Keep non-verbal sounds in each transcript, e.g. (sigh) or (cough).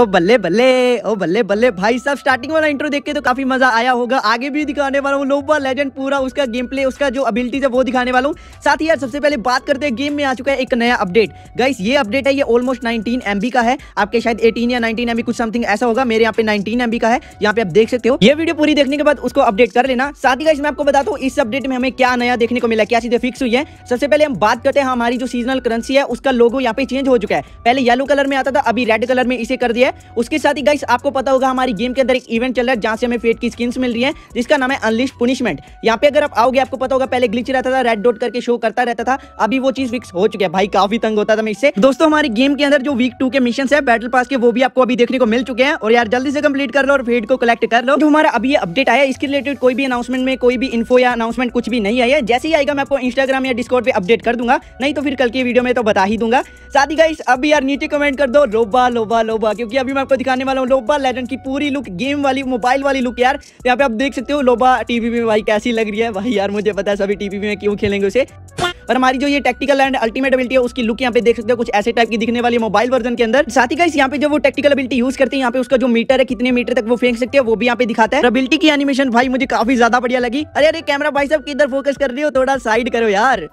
ओ बल्ले बल्ले ओ बल्ले बल्ले भाई साहब स्टार्टिंग वाला इंट्रो देख के तो काफी मजा आया होगा आगे भी दिखाने वाला हूँ लोबा लेजेंड पूरा उसका गेम प्ले उसका जो अबिलिटीज है वो दिखाने वाला हूँ साथ ही यार सबसे पहले बात करते हैं गेम में आ चुका है एक नया अपडेट गाइस ये अपडेट है ये ऑलमोस्ट नाइनटीन एम का है आपके शायद एटीन या नाइनटीन एम कुछ समथिंग ऐसा होगा मेरे यहाँ पे नाइनटीन एम का है यहाँ पे आप देख सकते हो ये वीडियो पूरी देखने के बाद उसको अपडेट कर लेना साथ ही गाइस मैं आपको बताता हूँ इस अपडेट में हमें क्या नया देखने को मिला क्या चीजें फिक्स हुई है सबसे पहले हम बात करते हैं हमारी जो सीजनल करेंसी है उसका लोगो यहाँ पे चेंज हो चुका है पहले येलो कलर में आता था अभी रेड कलर में इसे कर दिया है उसके साथ ही गाइस आपको पता होगा हमारी गेम के अंदर एक इवेंट चल रहा है जहां से हमें फेट की स्किन्स मिल रही है जिसका नाम है अनलिश पुनिशमेंट यहाँ पे अगर आप आओगे आपको पता होगा पहले ग्लिच रहता था रेड डॉट करके शो करता रहता था अभी वो चीज फिक्स हो चुकी है भाई काफी तंग होता था मैं इससे दोस्तों हमारी गेम के अंदर जो वीक टू के मिशन है बैटल पास के वो भी आपको अभी देखने को मिल चुके हैं और यार जल्दी से कम्प्लीट कर लो और फेट को कलेक्ट कर लो जो तो हमारा अभी अपडेट आया इसके रिलेटेड कोई भी अनाउंसमेंट में कोई भी इन्फो या अनाउंसमेंट कुछ भी नहीं आया जैसे ही आएगा मैं आपको इंस्टाग्राम या डिस्कॉर्ड पर अपडेट कर दूंगा नहीं तो फिर कल की वीडियो में तो बता ही दूंगा साथ ही गाइस अब यार नीचे कमेंट कर दो लोबा लोबा लोबा क्योंकि कि अभी मैं आपको दिखाने वाला हूँ लोबा लेजेंड की पूरी लुक गेम वाली मोबाइल वाली लुक यार यहाँ पे आप देख सकते हो लोबा टीवी में भाई कैसी लग रही है भाई यार मुझे पता है सभी टीवी में क्यों खेलेंगे उसे और हमारी जो ये टेक्टिकल एंड अल्टीमेट अबिलिटी है उसकी लुक यहाँ पे देख सकते हो कुछ ऐसे टाइप की दिखने वाली मोबाइल वर्जन के अंदर साथ ही यहाँ पे जो वो टेक्टिकल एबिलिटी यूज करते हैं यहाँ पे उसका जो मीटर है कितने मीटर तक वो फेंक सकते हैं वो भी यहाँ पे दिखाता है एबिलिटी की एनिमेशन भाई मुझे काफी ज्यादा बढ़िया लगी अरे अरे कैमरा भाई साहब किधर फोकस कर रही हो थोड़ा साइड करो यार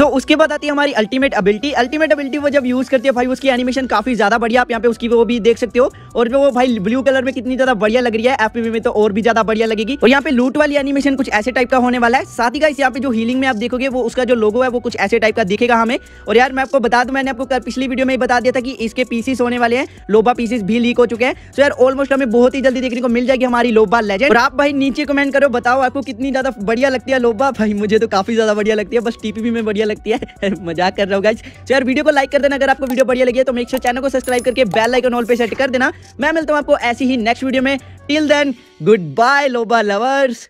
सो so, उसके बाद आती है हमारी अल्टीमेट अबिलिटी अल्टीमेट अबिलिटी वो जब यूज़ करती है भाई उसकी एनिमेशन काफ़ी ज़्यादा बढ़िया आप यहाँ पे उसकी वो भी देख सकते हो और वो भाई ब्लू कलर में कितनी ज़्यादा बढ़िया लग रही है एफ में तो और भी ज़्यादा बढ़िया लगेगी और यहाँ पे लूट वाली एनिमेशन कुछ ऐसे टाइप का होने वाला है साथ ही यहाँ पे जो हीलिंग में आप देखोगे वो उसका जो लोगो है वो कुछ ऐसे टाइप का दिखेगा हमें और यार मैं आपको बता दू मैंने आपको पिछली वीडियो में बता दिया था कि इसके पीसीस होने वाले हैं लोबा पीसीस भी लीक हो चुके हैं सो यार ऑलमोस्ट हमें बहुत ही जल्दी देखने को मिल जाएगी हमारी लोबा लेजेंड और आप भाई नीचे कमेंट करो बताओ आपको कितनी ज़्यादा बढ़िया लगती है लोबा भाई मुझे तो काफ़ी ज़्यादा बढ़िया लगती है बस टीपी में बढ़िया लगती है (laughs) मजाक कर रहा हूँ गाइज यार वीडियो को लाइक कर देना अगर आपको वीडियो बढ़िया लगी है तो मेक श्योर चैनल को सब्सक्राइब करके बेल आइकन ऑल पे सेट कर देना मैं मिलता हूँ आपको ऐसी ही नेक्स्ट वीडियो में till then good bye Loba lovers